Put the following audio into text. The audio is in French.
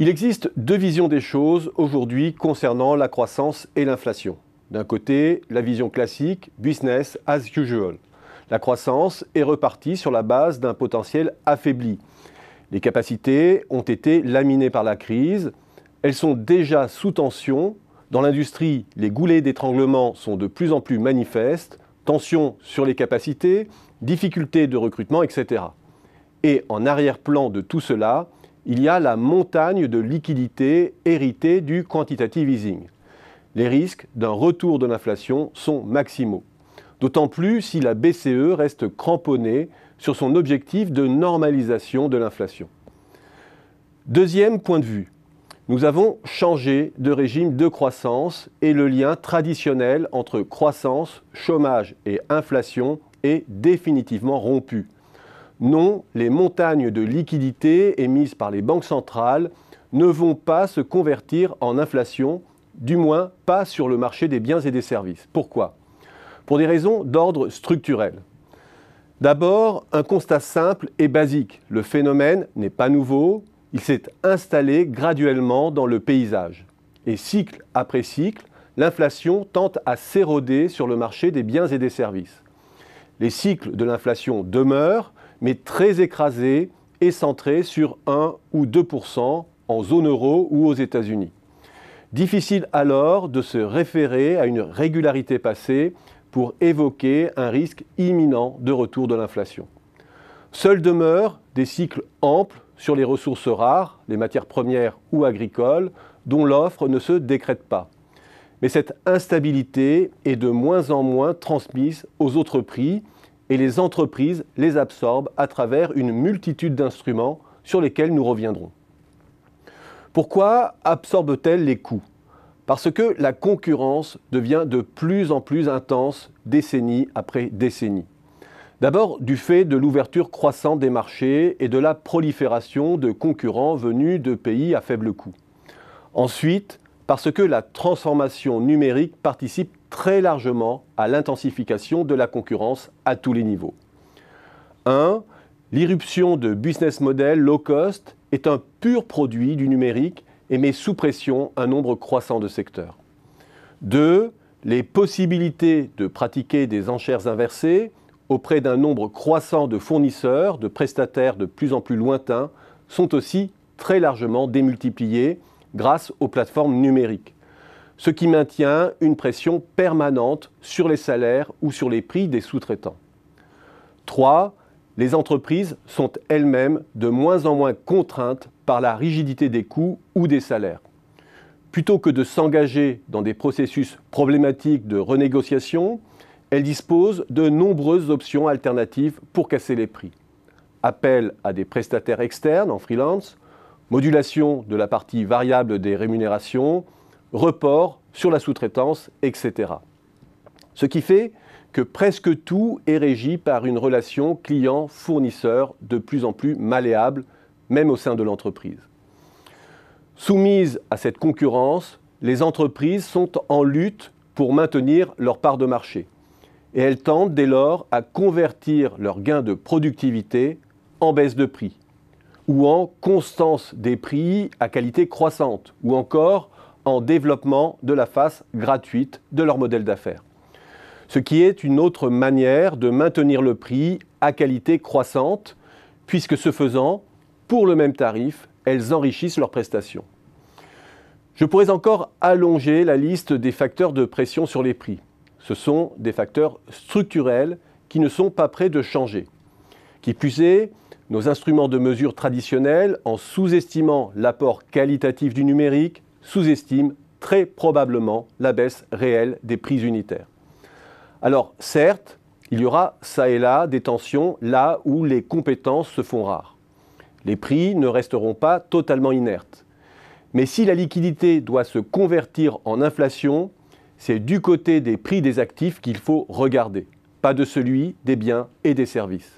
Il existe deux visions des choses aujourd'hui concernant la croissance et l'inflation. D'un côté, la vision classique, business as usual. La croissance est repartie sur la base d'un potentiel affaibli. Les capacités ont été laminées par la crise, elles sont déjà sous tension. Dans l'industrie, les goulets d'étranglement sont de plus en plus manifestes, tension sur les capacités, difficultés de recrutement, etc. Et en arrière-plan de tout cela, il y a la montagne de liquidités héritée du quantitative easing. Les risques d'un retour de l'inflation sont maximaux. D'autant plus si la BCE reste cramponnée sur son objectif de normalisation de l'inflation. Deuxième point de vue, nous avons changé de régime de croissance et le lien traditionnel entre croissance, chômage et inflation est définitivement rompu. Non, les montagnes de liquidités émises par les banques centrales ne vont pas se convertir en inflation, du moins pas sur le marché des biens et des services. Pourquoi Pour des raisons d'ordre structurel. D'abord, un constat simple et basique. Le phénomène n'est pas nouveau, il s'est installé graduellement dans le paysage. Et cycle après cycle, l'inflation tente à s'éroder sur le marché des biens et des services. Les cycles de l'inflation demeurent, mais très écrasé et centré sur 1 ou 2 en zone euro ou aux États-Unis. Difficile alors de se référer à une régularité passée pour évoquer un risque imminent de retour de l'inflation. Seuls demeurent des cycles amples sur les ressources rares, les matières premières ou agricoles, dont l'offre ne se décrète pas. Mais cette instabilité est de moins en moins transmise aux autres prix, et les entreprises les absorbent à travers une multitude d'instruments sur lesquels nous reviendrons. Pourquoi absorbe-t-elle les coûts Parce que la concurrence devient de plus en plus intense décennie après décennie. D'abord du fait de l'ouverture croissante des marchés et de la prolifération de concurrents venus de pays à faible coût. Ensuite, parce que la transformation numérique participe très largement à l'intensification de la concurrence à tous les niveaux. 1. L'irruption de business model low cost est un pur produit du numérique et met sous pression un nombre croissant de secteurs. 2. Les possibilités de pratiquer des enchères inversées auprès d'un nombre croissant de fournisseurs, de prestataires de plus en plus lointains, sont aussi très largement démultipliées grâce aux plateformes numériques ce qui maintient une pression permanente sur les salaires ou sur les prix des sous-traitants. 3. Les entreprises sont elles-mêmes de moins en moins contraintes par la rigidité des coûts ou des salaires. Plutôt que de s'engager dans des processus problématiques de renégociation, elles disposent de nombreuses options alternatives pour casser les prix. Appel à des prestataires externes en freelance, modulation de la partie variable des rémunérations, report sur la sous-traitance, etc. Ce qui fait que presque tout est régi par une relation client-fournisseur de plus en plus malléable, même au sein de l'entreprise. Soumises à cette concurrence, les entreprises sont en lutte pour maintenir leur part de marché. Et elles tentent dès lors à convertir leurs gains de productivité en baisse de prix, ou en constance des prix à qualité croissante, ou encore en développement de la face gratuite de leur modèle d'affaires. Ce qui est une autre manière de maintenir le prix à qualité croissante, puisque ce faisant, pour le même tarif, elles enrichissent leurs prestations. Je pourrais encore allonger la liste des facteurs de pression sur les prix. Ce sont des facteurs structurels qui ne sont pas prêts de changer. Qui plus est, nos instruments de mesure traditionnels, en sous-estimant l'apport qualitatif du numérique, sous-estime très probablement la baisse réelle des prix unitaires. Alors certes, il y aura ça et là des tensions là où les compétences se font rares. Les prix ne resteront pas totalement inertes. Mais si la liquidité doit se convertir en inflation, c'est du côté des prix des actifs qu'il faut regarder, pas de celui des biens et des services.